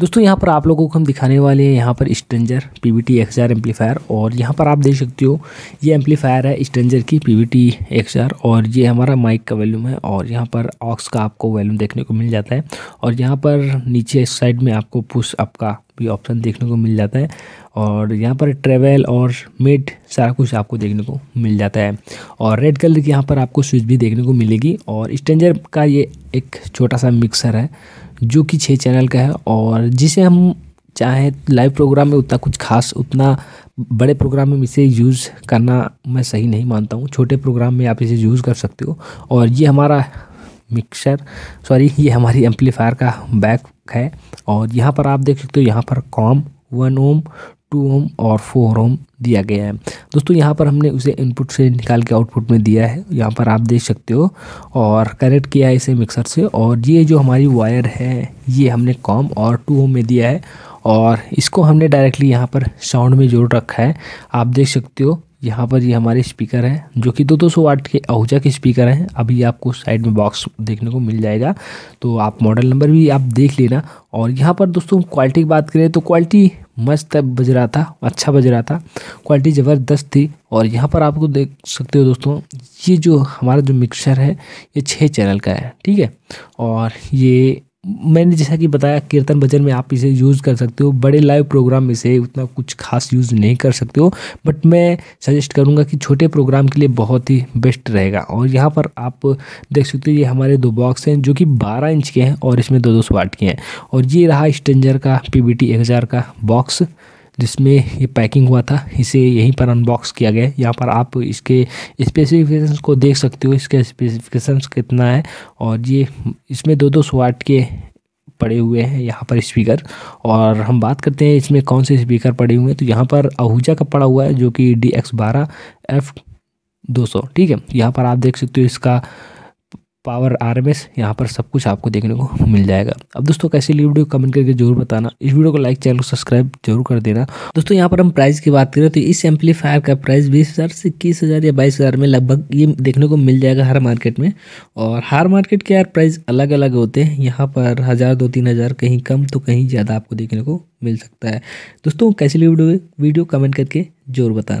दोस्तों यहाँ पर आप लोगों को हम दिखाने वाले हैं यहाँ पर Stranger P V T X R amplifier और यहाँ पर आप देख सकते हो ये एम्पलीफायर है स्टेंजर की P V T X R और ये हमारा माइक का वैल्यूम है और यहाँ पर ऑक्स का आपको वैल्यूम देखने को मिल जाता है और यहाँ पर नीचे साइड में आपको पुश आपका भी ऑप्शन देखने को मिल जाता है और यहाँ पर ट्रेवल और मेड सारा कुछ आपको देखने को मिल जाता है और रेड कलर की यहाँ पर आपको स्विच भी देखने को मिलेगी और स्टेंजर का ये एक छोटा सा मिक्सर है जो कि छः चैनल का है और जिसे हम चाहे लाइव प्रोग्राम में उतना कुछ खास उतना बड़े प्रोग्राम में इसे यूज़ करना मैं सही नहीं मानता हूँ छोटे प्रोग्राम में आप इसे यूज़ कर सकते हो और ये हमारा मिक्सर सॉरी ये हमारी एम्पलीफायर का बैक है और यहाँ पर आप देख सकते हो यहाँ पर com one ohm two ohm और फोर ओम दिया गया है दोस्तों यहाँ पर हमने उसे इनपुट से निकाल के आउटपुट में दिया है यहाँ पर आप देख सकते हो और कनेक्ट किया है इसे मिक्सर से और ये जो हमारी वायर है ये हमने कॉम और टू ओम में दिया है और इसको हमने डायरेक्टली यहाँ पर साउंड में जोड़ रखा है आप देख सकते हो यहाँ पर ये हमारे स्पीकर हैं जो कि दो दो सौ वाट के आहूजा के स्पीकर हैं अभी आपको साइड में बॉक्स देखने को मिल जाएगा तो आप मॉडल नंबर भी आप देख लेना और यहाँ पर दोस्तों क्वालिटी की बात करें तो क्वालिटी मस्त बज रहा था अच्छा बज रहा था क्वालिटी ज़बरदस्त थी और यहाँ पर आपको देख सकते हो दोस्तों ये जो हमारा जो मिक्सर है ये छः चैनल का है ठीक है और ये मैंने जैसा कि बताया कीर्तन भजन में आप इसे यूज़ कर सकते हो बड़े लाइव प्रोग्राम में से उतना कुछ खास यूज़ नहीं कर सकते हो बट मैं सजेस्ट करूँगा कि छोटे प्रोग्राम के लिए बहुत ही बेस्ट रहेगा और यहाँ पर आप देख सकते हो ये हमारे दो बॉक्स हैं जो कि 12 इंच के हैं और इसमें दो दो सौ के हैं और ये रहा स्टेंजर का पी बी का बॉक्स जिसमें ये पैकिंग हुआ था इसे यहीं पर अनबॉक्स किया गया है यहाँ पर आप इसके स्पेसिफिकेशंस को देख सकते हो इसके स्पेसिफिकेशंस कितना है और ये इसमें दो दो स्वाट के पड़े हुए हैं यहाँ पर स्पीकर और हम बात करते हैं इसमें कौन से स्पीकर पड़े हुए हैं तो यहाँ पर आहूजा का पड़ा हुआ है जो कि डी एक्स बारह एफ दो सौ ठीक है यहाँ पर आप देख सकते हो इसका पावर आर एम एस यहाँ पर सब कुछ आपको देखने को मिल जाएगा अब दोस्तों कैसी ली वीडियो कमेंट करके जरूर बताना इस वीडियो को लाइक चैनल को सब्सक्राइब जरूर कर देना दोस्तों यहाँ पर हम प्राइस की बात करें तो इस एम्पलीफायर का प्राइस बीस हज़ार से इक्कीस हज़ार या बाईस हज़ार में लगभग ये देखने को मिल जाएगा हर मार्केट में और हर मार्केट के यार प्राइस अलग अलग होते हैं यहाँ पर हज़ार दो तीन हज़ार कहीं कम तो कहीं ज़्यादा आपको देखने को मिल सकता है दोस्तों कैसी ली वीडियो वीडियो कमेंट करके जरूर बताना